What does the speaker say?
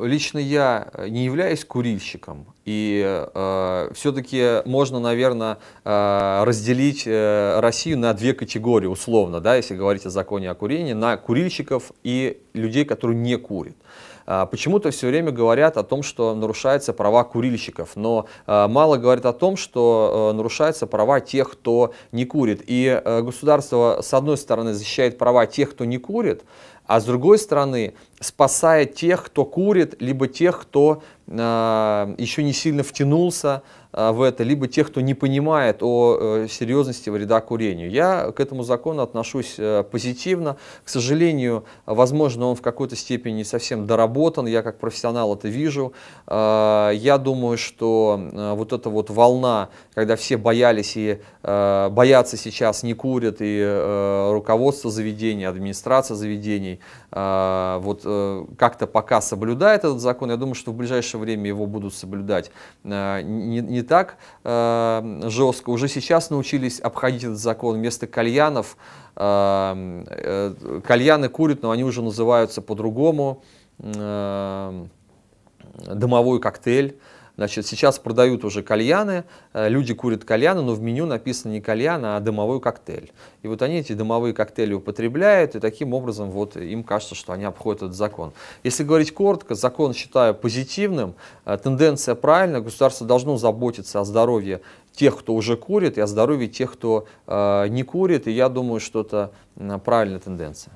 Лично я э, не являюсь курильщиком, и э, все-таки можно, наверное, э, разделить э, Россию на две категории, условно, да, если говорить о законе о курении, на курильщиков и людей, которые не курят. Э, Почему-то все время говорят о том, что нарушаются права курильщиков, но э, мало говорят о том, что э, нарушаются права тех, кто не курит. И э, государство, с одной стороны, защищает права тех, кто не курит, а с другой стороны, спасает тех, кто курит, либо тех, кто а, еще не сильно втянулся а, в это, либо тех, кто не понимает о э, серьезности вреда курению. Я к этому закону отношусь э, позитивно. К сожалению, возможно, он в какой-то степени не совсем доработан, я как профессионал это вижу. А, я думаю, что э, вот эта вот волна, когда все боялись и боятся сейчас, не курят, и руководство заведений, администрация заведений а, вот как-то пока соблюдает этот закон, я думаю, что в ближайшее время его будут соблюдать не не так э, жестко. Уже сейчас научились обходить этот закон. Вместо кальянов э, э, кальяны курят, но они уже называются по-другому. Э, домовой коктейль. Значит, сейчас продают уже кальяны, э, люди курят кальяны, но в меню написано не кальяна а дымовой коктейль. И вот они эти дымовые коктейли употребляют, и таким образом вот им кажется, что они обходят этот закон. Если говорить коротко, закон считаю позитивным, э, тенденция правильная, государство должно заботиться о здоровье тех, кто уже курит, и о здоровье тех, кто э, не курит, и я думаю, что это правильная тенденция.